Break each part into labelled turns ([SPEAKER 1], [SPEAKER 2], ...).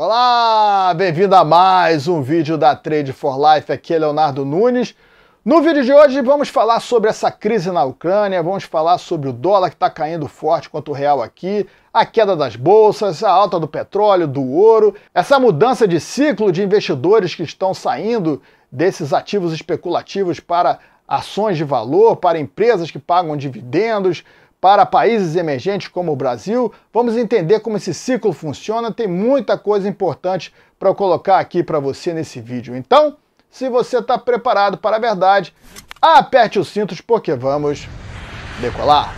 [SPEAKER 1] Olá, bem-vindo a mais um vídeo da Trade for Life, aqui é Leonardo Nunes. No vídeo de hoje vamos falar sobre essa crise na Ucrânia, vamos falar sobre o dólar que está caindo forte quanto o real aqui, a queda das bolsas, a alta do petróleo, do ouro, essa mudança de ciclo de investidores que estão saindo desses ativos especulativos para ações de valor, para empresas que pagam dividendos, para países emergentes como o Brasil. Vamos entender como esse ciclo funciona. Tem muita coisa importante para colocar aqui para você nesse vídeo. Então, se você está preparado para a verdade, aperte os cintos porque vamos decolar.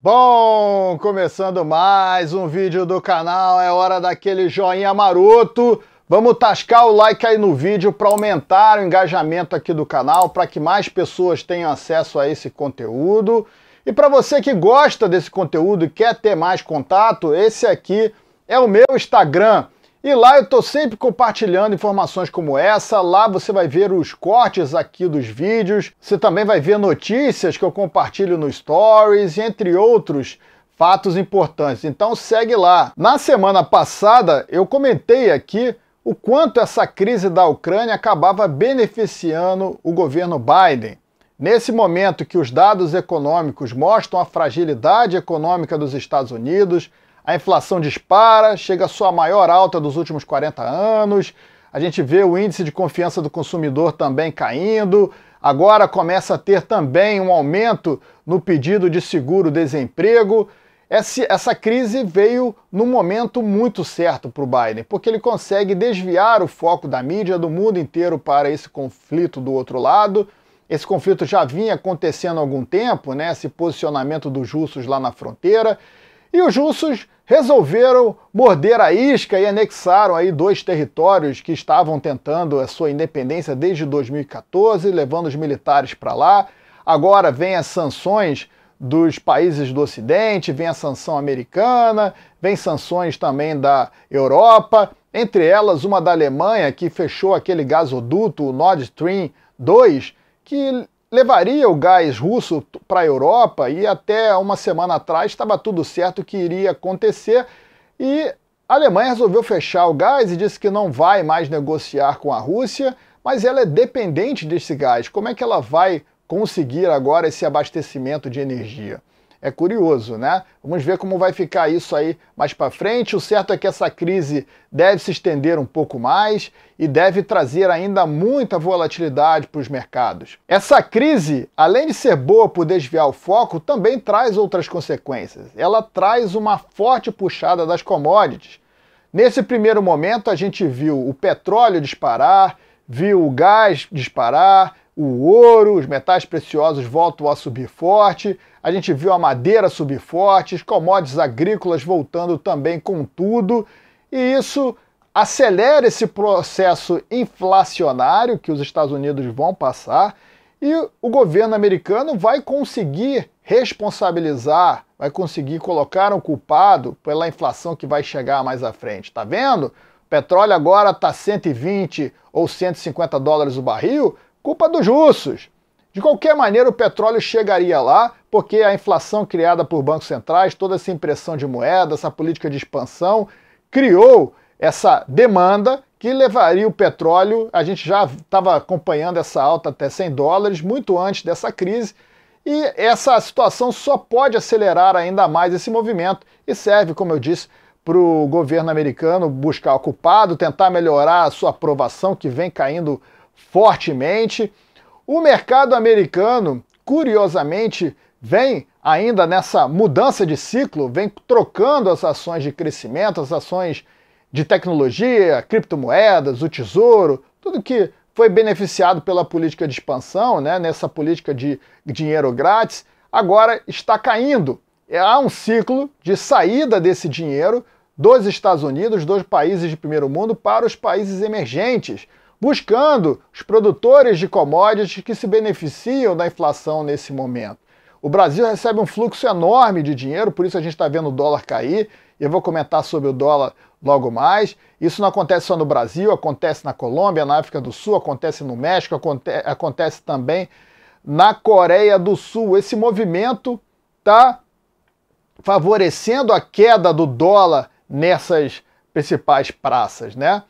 [SPEAKER 1] Bom, começando mais um vídeo do canal, é hora daquele joinha maroto. Vamos tascar o like aí no vídeo para aumentar o engajamento aqui do canal, para que mais pessoas tenham acesso a esse conteúdo. E para você que gosta desse conteúdo e quer ter mais contato, esse aqui é o meu Instagram. E lá eu estou sempre compartilhando informações como essa. Lá você vai ver os cortes aqui dos vídeos. Você também vai ver notícias que eu compartilho no Stories, entre outros fatos importantes. Então segue lá. Na semana passada eu comentei aqui o quanto essa crise da Ucrânia acabava beneficiando o governo Biden. Nesse momento que os dados econômicos mostram a fragilidade econômica dos Estados Unidos, a inflação dispara, chega à sua maior alta dos últimos 40 anos, a gente vê o índice de confiança do consumidor também caindo, agora começa a ter também um aumento no pedido de seguro-desemprego essa crise veio num momento muito certo para o Biden, porque ele consegue desviar o foco da mídia do mundo inteiro para esse conflito do outro lado. Esse conflito já vinha acontecendo há algum tempo, né? Esse posicionamento dos russos lá na fronteira. E os russos resolveram morder a isca e anexaram aí dois territórios que estavam tentando a sua independência desde 2014, levando os militares para lá. Agora vem as sanções dos países do Ocidente, vem a sanção americana, vem sanções também da Europa, entre elas uma da Alemanha que fechou aquele gasoduto, o Nord Stream 2, que levaria o gás russo para a Europa e até uma semana atrás estava tudo certo que iria acontecer e a Alemanha resolveu fechar o gás e disse que não vai mais negociar com a Rússia, mas ela é dependente desse gás. Como é que ela vai conseguir agora esse abastecimento de energia. É curioso, né? Vamos ver como vai ficar isso aí mais para frente. O certo é que essa crise deve se estender um pouco mais e deve trazer ainda muita volatilidade para os mercados. Essa crise, além de ser boa por desviar o foco, também traz outras consequências. Ela traz uma forte puxada das commodities. Nesse primeiro momento, a gente viu o petróleo disparar, viu o gás disparar, o ouro, os metais preciosos voltam a subir forte, a gente viu a madeira subir forte, os commodities agrícolas voltando também com tudo, e isso acelera esse processo inflacionário que os Estados Unidos vão passar e o governo americano vai conseguir responsabilizar, vai conseguir colocar um culpado pela inflação que vai chegar mais à frente. Tá vendo? O petróleo agora está 120 ou 150 dólares o barril, Culpa dos russos. De qualquer maneira, o petróleo chegaria lá, porque a inflação criada por bancos centrais, toda essa impressão de moeda, essa política de expansão, criou essa demanda que levaria o petróleo. A gente já estava acompanhando essa alta até 100 dólares, muito antes dessa crise, e essa situação só pode acelerar ainda mais esse movimento e serve, como eu disse, para o governo americano buscar o culpado, tentar melhorar a sua aprovação, que vem caindo fortemente. O mercado americano, curiosamente, vem ainda nessa mudança de ciclo, vem trocando as ações de crescimento, as ações de tecnologia, criptomoedas, o tesouro, tudo que foi beneficiado pela política de expansão, né, nessa política de dinheiro grátis, agora está caindo. É, há um ciclo de saída desse dinheiro dos Estados Unidos, dos países de primeiro mundo, para os países emergentes buscando os produtores de commodities que se beneficiam da inflação nesse momento. O Brasil recebe um fluxo enorme de dinheiro, por isso a gente está vendo o dólar cair. Eu vou comentar sobre o dólar logo mais. Isso não acontece só no Brasil, acontece na Colômbia, na África do Sul, acontece no México, aconte acontece também na Coreia do Sul. Esse movimento está favorecendo a queda do dólar nessas principais praças, né?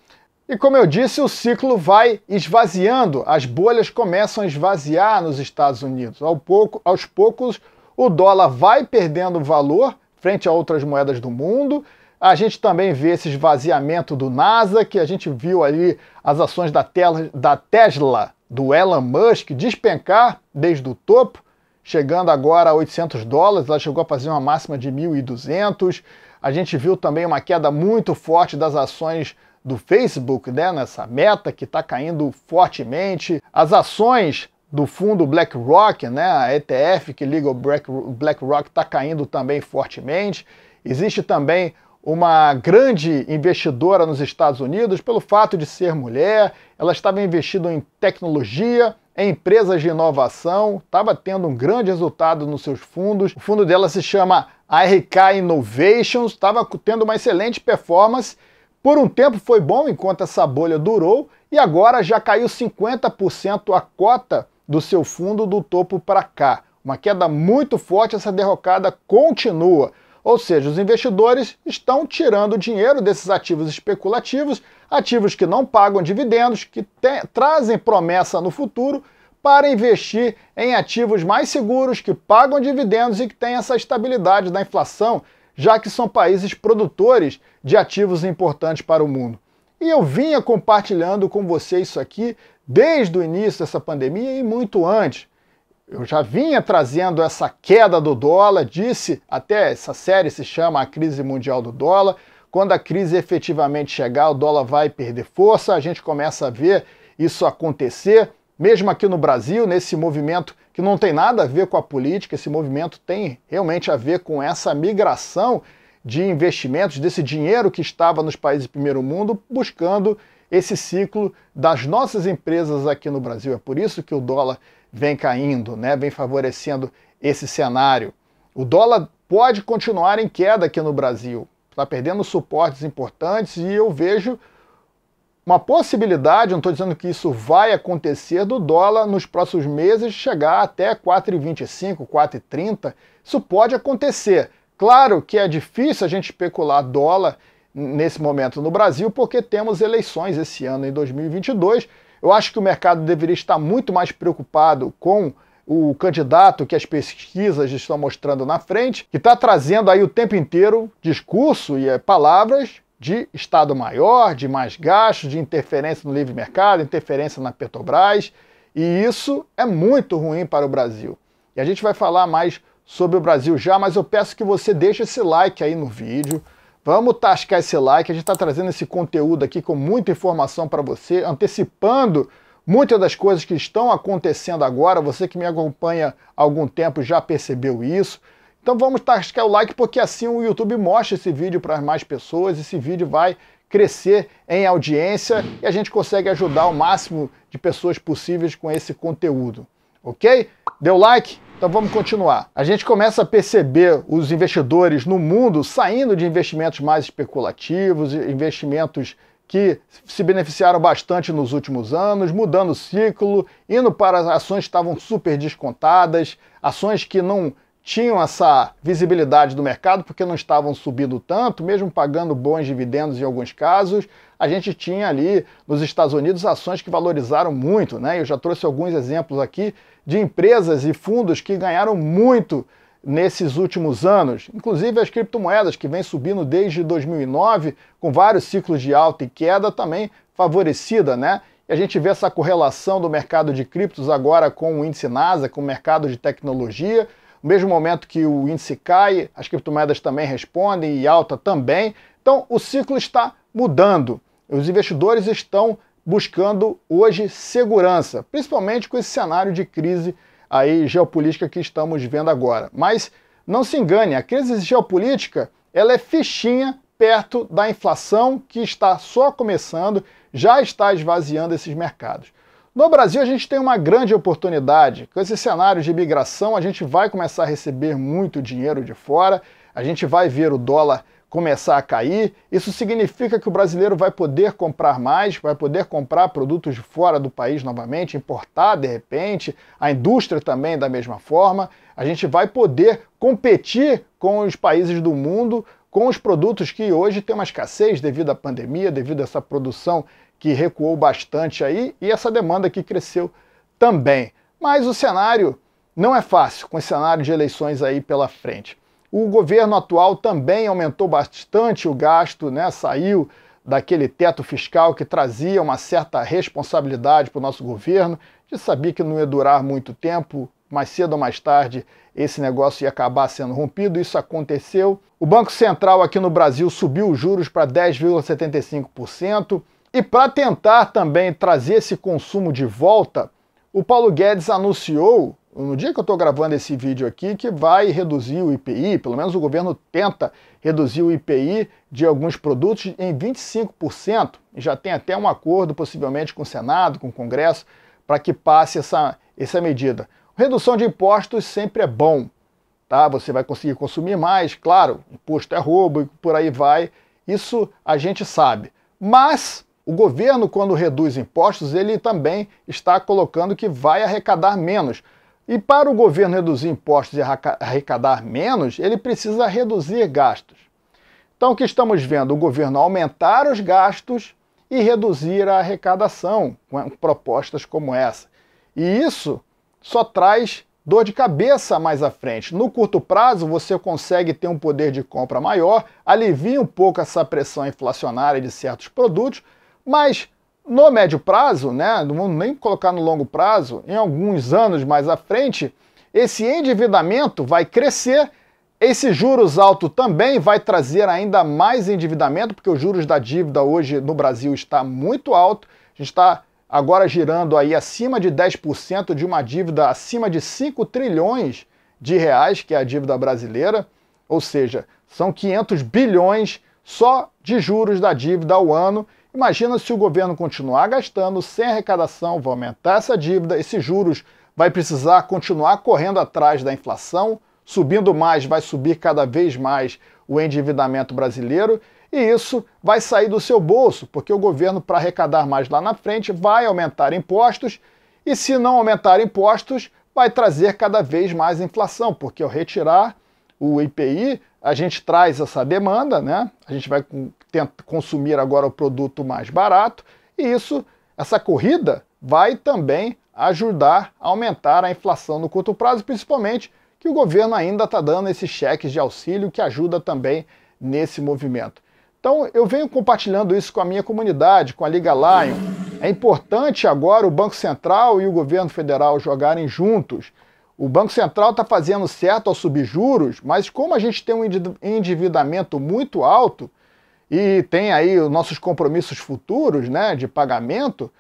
[SPEAKER 1] E como eu disse, o ciclo vai esvaziando, as bolhas começam a esvaziar nos Estados Unidos. Ao pouco, aos poucos, o dólar vai perdendo valor frente a outras moedas do mundo. A gente também vê esse esvaziamento do NASA, que a gente viu ali as ações da, tela, da Tesla, do Elon Musk, despencar desde o topo, chegando agora a 800 dólares. Ela chegou a fazer uma máxima de 1.200. A gente viu também uma queda muito forte das ações do Facebook, né, nessa meta que está caindo fortemente, as ações do fundo BlackRock, né, a ETF que liga o BlackRock está caindo também fortemente. Existe também uma grande investidora nos Estados Unidos, pelo fato de ser mulher, ela estava investindo em tecnologia, em empresas de inovação, estava tendo um grande resultado nos seus fundos. O fundo dela se chama ARK Innovations, estava tendo uma excelente performance por um tempo foi bom enquanto essa bolha durou e agora já caiu 50% a cota do seu fundo do topo para cá. Uma queda muito forte, essa derrocada continua. Ou seja, os investidores estão tirando dinheiro desses ativos especulativos, ativos que não pagam dividendos, que te, trazem promessa no futuro, para investir em ativos mais seguros, que pagam dividendos e que têm essa estabilidade da inflação já que são países produtores de ativos importantes para o mundo. E eu vinha compartilhando com você isso aqui desde o início dessa pandemia e muito antes. Eu já vinha trazendo essa queda do dólar, disse até essa série se chama A Crise Mundial do Dólar. Quando a crise efetivamente chegar, o dólar vai perder força, a gente começa a ver isso acontecer, mesmo aqui no Brasil, nesse movimento que não tem nada a ver com a política, esse movimento tem realmente a ver com essa migração de investimentos, desse dinheiro que estava nos países do primeiro mundo, buscando esse ciclo das nossas empresas aqui no Brasil. É por isso que o dólar vem caindo, né? vem favorecendo esse cenário. O dólar pode continuar em queda aqui no Brasil, está perdendo suportes importantes e eu vejo uma possibilidade, não estou dizendo que isso vai acontecer, do dólar nos próximos meses chegar até 4,25, 4,30. Isso pode acontecer. Claro que é difícil a gente especular dólar nesse momento no Brasil, porque temos eleições esse ano, em 2022. Eu acho que o mercado deveria estar muito mais preocupado com o candidato que as pesquisas estão mostrando na frente, que está trazendo aí o tempo inteiro discurso e eh, palavras de Estado maior, de mais gastos, de interferência no livre mercado, interferência na Petrobras, e isso é muito ruim para o Brasil. E a gente vai falar mais sobre o Brasil já, mas eu peço que você deixe esse like aí no vídeo. Vamos tascar esse like, a gente está trazendo esse conteúdo aqui com muita informação para você, antecipando muitas das coisas que estão acontecendo agora. Você que me acompanha há algum tempo já percebeu isso. Então vamos tascar o like porque assim o YouTube mostra esse vídeo para mais pessoas, esse vídeo vai crescer em audiência e a gente consegue ajudar o máximo de pessoas possíveis com esse conteúdo, ok? Deu like? Então vamos continuar. A gente começa a perceber os investidores no mundo saindo de investimentos mais especulativos, investimentos que se beneficiaram bastante nos últimos anos, mudando o ciclo, indo para ações que estavam super descontadas, ações que não tinham essa visibilidade do mercado porque não estavam subindo tanto, mesmo pagando bons dividendos em alguns casos. A gente tinha ali nos Estados Unidos ações que valorizaram muito, né? Eu já trouxe alguns exemplos aqui de empresas e fundos que ganharam muito nesses últimos anos, inclusive as criptomoedas que vem subindo desde 2009 com vários ciclos de alta e queda também favorecida, né? E a gente vê essa correlação do mercado de criptos agora com o índice NASA, com o mercado de tecnologia. No mesmo momento que o índice cai, as criptomoedas também respondem e alta também. Então, o ciclo está mudando. Os investidores estão buscando hoje segurança, principalmente com esse cenário de crise aí geopolítica que estamos vendo agora. Mas não se engane, a crise geopolítica ela é fichinha perto da inflação que está só começando, já está esvaziando esses mercados. No Brasil, a gente tem uma grande oportunidade. Com esse cenário de imigração a gente vai começar a receber muito dinheiro de fora, a gente vai ver o dólar começar a cair. Isso significa que o brasileiro vai poder comprar mais, vai poder comprar produtos de fora do país novamente, importar de repente, a indústria também da mesma forma. A gente vai poder competir com os países do mundo com os produtos que hoje têm uma escassez devido à pandemia, devido a essa produção que recuou bastante aí e essa demanda que cresceu também. Mas o cenário não é fácil, com o cenário de eleições aí pela frente. O governo atual também aumentou bastante o gasto, né? saiu daquele teto fiscal que trazia uma certa responsabilidade para o nosso governo, de saber que não ia durar muito tempo, mais cedo ou mais tarde esse negócio ia acabar sendo rompido, isso aconteceu. O Banco Central aqui no Brasil subiu os juros para 10,75%. E para tentar também trazer esse consumo de volta, o Paulo Guedes anunciou, no dia que eu estou gravando esse vídeo aqui, que vai reduzir o IPI, pelo menos o governo tenta reduzir o IPI de alguns produtos em 25%, e já tem até um acordo, possivelmente, com o Senado, com o Congresso, para que passe essa, essa medida. Redução de impostos sempre é bom, tá? Você vai conseguir consumir mais, claro, imposto é roubo e por aí vai, isso a gente sabe. Mas o governo, quando reduz impostos, ele também está colocando que vai arrecadar menos. E para o governo reduzir impostos e arrecadar menos, ele precisa reduzir gastos. Então, o que estamos vendo? O governo aumentar os gastos e reduzir a arrecadação com propostas como essa. E isso só traz dor de cabeça mais à frente. No curto prazo, você consegue ter um poder de compra maior, alivia um pouco essa pressão inflacionária de certos produtos, mas no médio prazo, né, não vamos nem colocar no longo prazo, em alguns anos mais à frente, esse endividamento vai crescer, esse juros alto também vai trazer ainda mais endividamento, porque os juros da dívida hoje no Brasil está muito alto, a gente está agora girando aí acima de 10% de uma dívida acima de 5 trilhões de reais, que é a dívida brasileira, ou seja, são 500 bilhões só de juros da dívida ao ano, Imagina se o governo continuar gastando sem arrecadação, vai aumentar essa dívida, esses juros vai precisar continuar correndo atrás da inflação, subindo mais, vai subir cada vez mais o endividamento brasileiro, e isso vai sair do seu bolso, porque o governo, para arrecadar mais lá na frente, vai aumentar impostos, e se não aumentar impostos, vai trazer cada vez mais inflação, porque ao retirar o IPI, a gente traz essa demanda, né? A gente vai consumir agora o produto mais barato e isso, essa corrida, vai também ajudar a aumentar a inflação no curto prazo, principalmente que o governo ainda está dando esses cheques de auxílio que ajuda também nesse movimento. Então eu venho compartilhando isso com a minha comunidade, com a Liga Lion. É importante agora o Banco Central e o governo federal jogarem juntos o Banco Central está fazendo certo ao subir juros, mas como a gente tem um endividamento muito alto e tem aí os nossos compromissos futuros né, de pagamento,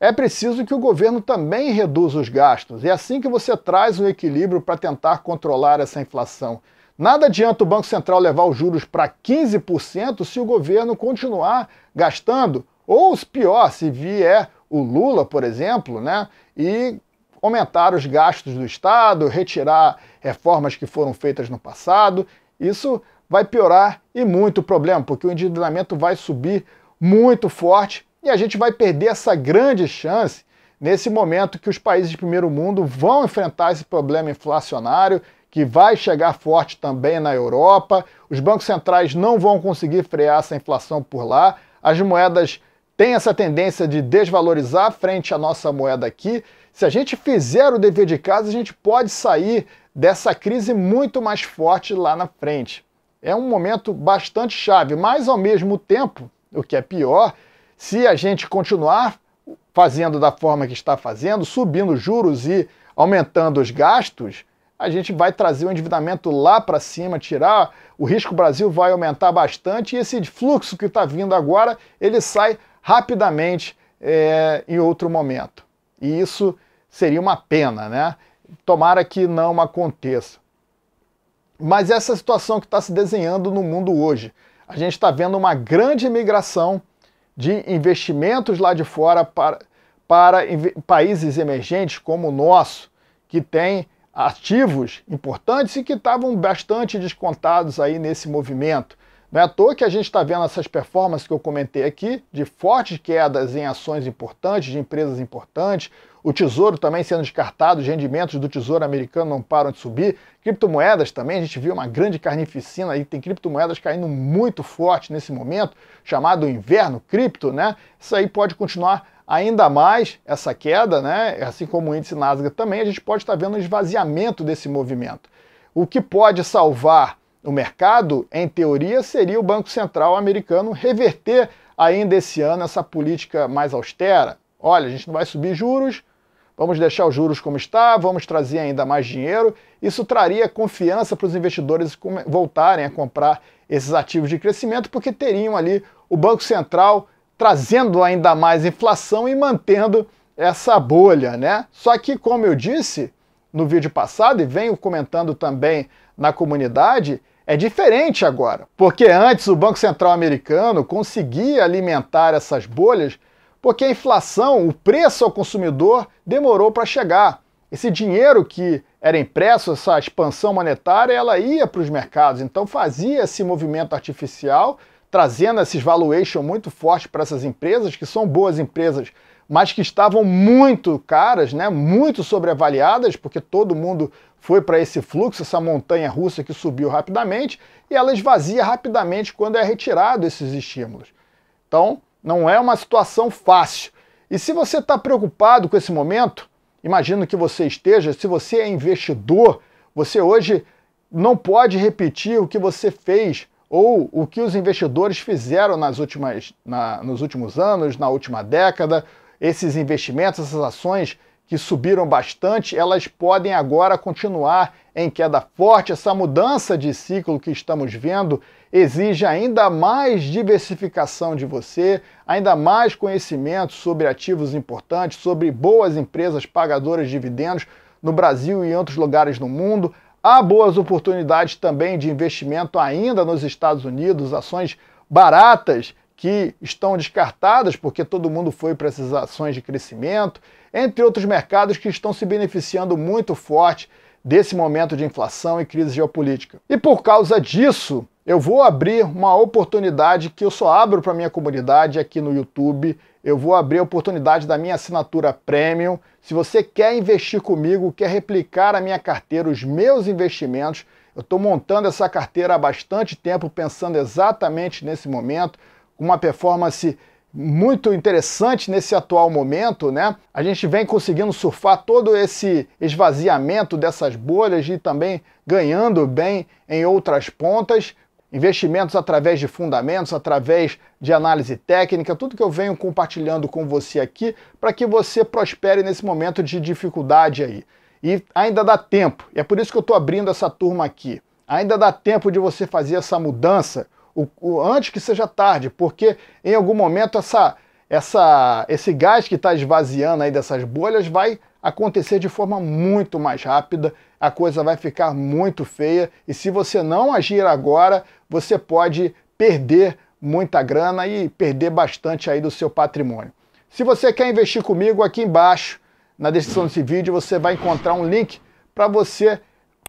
[SPEAKER 1] é preciso que o governo também reduza os gastos. É assim que você traz o um equilíbrio para tentar controlar essa inflação. Nada adianta o Banco Central levar os juros para 15% se o governo continuar gastando, ou pior, se vier o Lula, por exemplo, né, e aumentar os gastos do Estado, retirar reformas que foram feitas no passado. Isso vai piorar e muito o problema, porque o endividamento vai subir muito forte e a gente vai perder essa grande chance nesse momento que os países de primeiro mundo vão enfrentar esse problema inflacionário que vai chegar forte também na Europa. Os bancos centrais não vão conseguir frear essa inflação por lá. As moedas têm essa tendência de desvalorizar frente à nossa moeda aqui. Se a gente fizer o dever de casa, a gente pode sair dessa crise muito mais forte lá na frente. É um momento bastante chave, mas ao mesmo tempo, o que é pior, se a gente continuar fazendo da forma que está fazendo, subindo juros e aumentando os gastos, a gente vai trazer o endividamento lá para cima, tirar o risco Brasil vai aumentar bastante e esse fluxo que está vindo agora ele sai rapidamente é, em outro momento. E isso seria uma pena, né? Tomara que não aconteça. Mas essa situação que está se desenhando no mundo hoje. A gente está vendo uma grande migração de investimentos lá de fora para, para países emergentes como o nosso, que tem ativos importantes e que estavam bastante descontados aí nesse movimento. Não é à toa que a gente está vendo essas performances que eu comentei aqui, de fortes quedas em ações importantes, de empresas importantes, o tesouro também sendo descartado, os rendimentos do tesouro americano não param de subir, criptomoedas também, a gente viu uma grande carnificina aí, tem criptomoedas caindo muito forte nesse momento, chamado inverno cripto, né? Isso aí pode continuar ainda mais essa queda, né? Assim como o índice Nasdaq também, a gente pode estar tá vendo um esvaziamento desse movimento. O que pode salvar o mercado, em teoria, seria o Banco Central americano reverter ainda esse ano essa política mais austera. Olha, a gente não vai subir juros, vamos deixar os juros como está, vamos trazer ainda mais dinheiro. Isso traria confiança para os investidores voltarem a comprar esses ativos de crescimento, porque teriam ali o Banco Central trazendo ainda mais inflação e mantendo essa bolha, né? Só que, como eu disse no vídeo passado e venho comentando também na comunidade, é diferente agora, porque antes o Banco Central americano conseguia alimentar essas bolhas porque a inflação, o preço ao consumidor, demorou para chegar. Esse dinheiro que era impresso, essa expansão monetária, ela ia para os mercados, então fazia esse movimento artificial, trazendo esses valuation muito fortes para essas empresas, que são boas empresas mas que estavam muito caras, né, muito sobreavaliadas, porque todo mundo foi para esse fluxo, essa montanha russa que subiu rapidamente, e ela esvazia rapidamente quando é retirado esses estímulos. Então, não é uma situação fácil. E se você está preocupado com esse momento, imagino que você esteja, se você é investidor, você hoje não pode repetir o que você fez ou o que os investidores fizeram nas últimas, na, nos últimos anos, na última década, esses investimentos, essas ações que subiram bastante, elas podem agora continuar em queda forte. Essa mudança de ciclo que estamos vendo exige ainda mais diversificação de você, ainda mais conhecimento sobre ativos importantes, sobre boas empresas pagadoras de dividendos no Brasil e em outros lugares do mundo. Há boas oportunidades também de investimento ainda nos Estados Unidos, ações baratas que estão descartadas porque todo mundo foi para essas ações de crescimento, entre outros mercados que estão se beneficiando muito forte desse momento de inflação e crise geopolítica. E por causa disso, eu vou abrir uma oportunidade que eu só abro para minha comunidade aqui no YouTube. Eu vou abrir a oportunidade da minha assinatura premium. Se você quer investir comigo, quer replicar a minha carteira, os meus investimentos, eu estou montando essa carteira há bastante tempo, pensando exatamente nesse momento uma performance muito interessante nesse atual momento, né? A gente vem conseguindo surfar todo esse esvaziamento dessas bolhas e também ganhando bem em outras pontas, investimentos através de fundamentos, através de análise técnica, tudo que eu venho compartilhando com você aqui para que você prospere nesse momento de dificuldade aí. E ainda dá tempo. E é por isso que eu estou abrindo essa turma aqui. Ainda dá tempo de você fazer essa mudança o, o, antes que seja tarde, porque em algum momento essa, essa, esse gás que está esvaziando aí dessas bolhas vai acontecer de forma muito mais rápida, a coisa vai ficar muito feia e se você não agir agora, você pode perder muita grana e perder bastante aí do seu patrimônio. Se você quer investir comigo, aqui embaixo, na descrição desse vídeo, você vai encontrar um link para você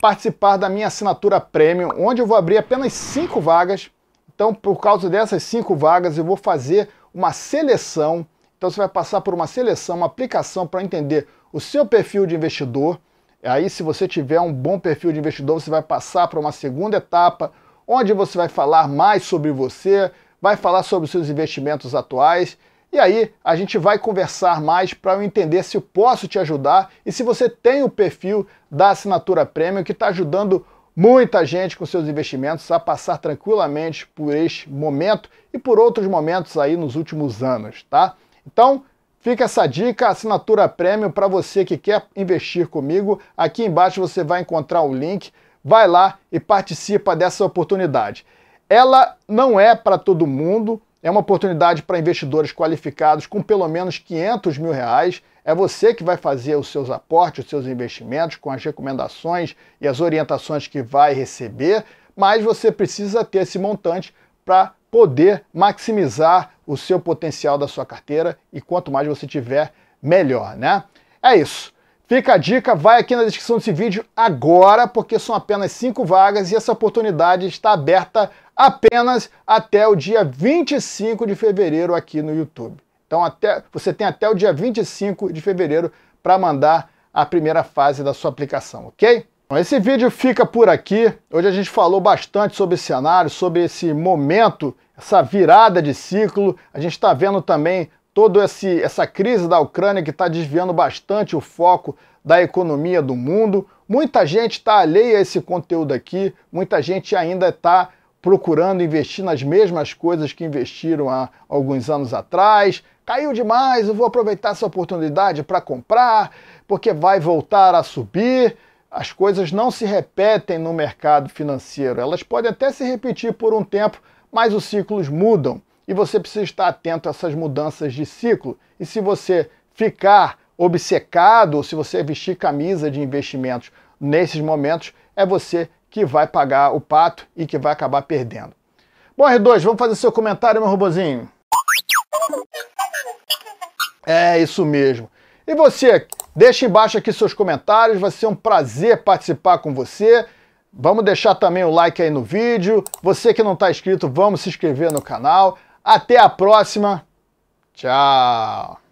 [SPEAKER 1] participar da minha assinatura premium, onde eu vou abrir apenas cinco vagas então, por causa dessas cinco vagas, eu vou fazer uma seleção. Então, você vai passar por uma seleção, uma aplicação para entender o seu perfil de investidor. Aí, se você tiver um bom perfil de investidor, você vai passar para uma segunda etapa, onde você vai falar mais sobre você, vai falar sobre os seus investimentos atuais. E aí, a gente vai conversar mais para eu entender se eu posso te ajudar e se você tem o perfil da assinatura premium que está ajudando muita gente com seus investimentos a passar tranquilamente por este momento e por outros momentos aí nos últimos anos, tá? Então, Fica essa dica, assinatura premium para você que quer investir comigo. Aqui embaixo você vai encontrar o um link. Vai lá e participa dessa oportunidade. Ela não é para todo mundo, é uma oportunidade para investidores qualificados com pelo menos 500 mil reais. É você que vai fazer os seus aportes, os seus investimentos, com as recomendações e as orientações que vai receber, mas você precisa ter esse montante para poder maximizar o seu potencial da sua carteira e quanto mais você tiver, melhor, né? É isso. Fica a dica, vai aqui na descrição desse vídeo agora, porque são apenas cinco vagas e essa oportunidade está aberta apenas até o dia 25 de fevereiro aqui no YouTube. Então até, você tem até o dia 25 de fevereiro para mandar a primeira fase da sua aplicação, ok? Bom, então, esse vídeo fica por aqui. Hoje a gente falou bastante sobre esse cenário, sobre esse momento, essa virada de ciclo. A gente está vendo também toda essa crise da Ucrânia que está desviando bastante o foco da economia do mundo. Muita gente está alheia a esse conteúdo aqui, muita gente ainda está procurando investir nas mesmas coisas que investiram há alguns anos atrás, caiu demais, eu vou aproveitar essa oportunidade para comprar, porque vai voltar a subir. As coisas não se repetem no mercado financeiro. Elas podem até se repetir por um tempo, mas os ciclos mudam e você precisa estar atento a essas mudanças de ciclo. E se você ficar obcecado, ou se você vestir camisa de investimentos nesses momentos, é você que vai pagar o pato e que vai acabar perdendo. Bom, R2, vamos fazer seu comentário, meu robozinho. É isso mesmo. E você, deixe embaixo aqui seus comentários, vai ser um prazer participar com você. Vamos deixar também o like aí no vídeo. Você que não está inscrito, vamos se inscrever no canal. Até a próxima. Tchau.